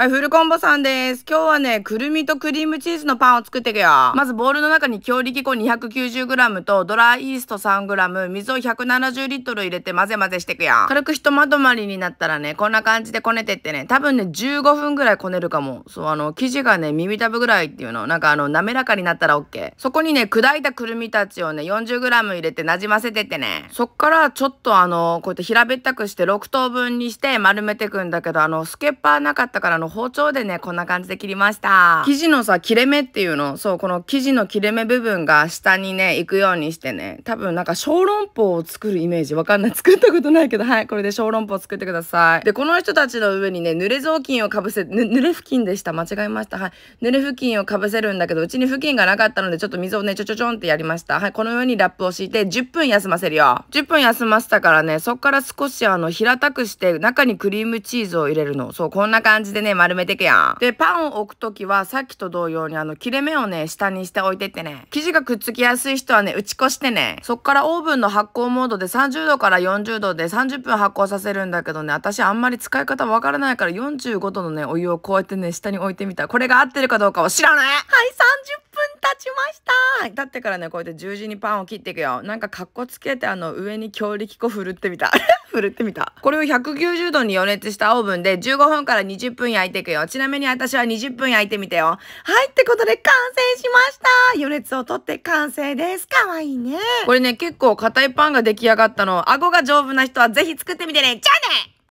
はい、フルコンボさんです。今日はね、くるみとクリームチーズのパンを作っていくよ。まずボウルの中に強力粉 290g とドライイースト 3g、水を170リットル入れて混ぜ混ぜしていくよ。軽くひとまとまりになったらね、こんな感じでこねてってね、多分ね、15分ぐらいこねるかも。そう、あの、生地がね、耳たぶぐらいっていうの、なんかあの、滑らかになったら OK。そこにね、砕いたくるみたちをね、40g 入れてなじませてってね。そっからちょっとあの、こうやって平べったくして6等分にして丸めてくんだけど、あの、スケッパーなかったからの、包丁でね、こんな感じで切りました。生地のさ、切れ目っていうの、そう、この生地の切れ目部分が下にね、行くようにしてね、多分なんか小籠包を作るイメージ。わかんない。作ったことないけど、はい、これで小籠包作ってください。で、この人たちの上にね、濡れ雑巾をかぶせ、濡れ布巾でした。間違えました。はい。濡れ布巾をかぶせるんだけど、うちに布巾がなかったので、ちょっと水をね、ちょちょちょんってやりました。はい、このようにラップを敷いて、10分休ませるよ。10分休ませたからね、そっから少しあの、平たくして、中にクリームチーズを入れるの。そう、こんな感じでね、ね、丸めてくやん。で、パンを置くときは、さっきと同様にあの、切れ目をね、下にして置いてってね。生地がくっつきやすい人はね、打ち粉してね。そっからオーブンの発酵モードで30度から40度で30分発酵させるんだけどね、私あんまり使い方わからないから45度のね、お湯をこうやってね、下に置いてみた。これが合ってるかどうかは知らないはい、30分経ちましたはい立ってからね、こうやって十字にパンを切っていくよ。なんかかっこつけて、あの、上に強力粉振るってみた。振るってみた。これを190度に予熱したオーブンで15分から20分焼いていくよ。ちなみに私は20分焼いてみてよ。はい、ってことで完成しました予熱を取って完成です。かわいいね。これね、結構硬いパンが出来上がったの。顎が丈夫な人はぜひ作ってみてね。じゃあね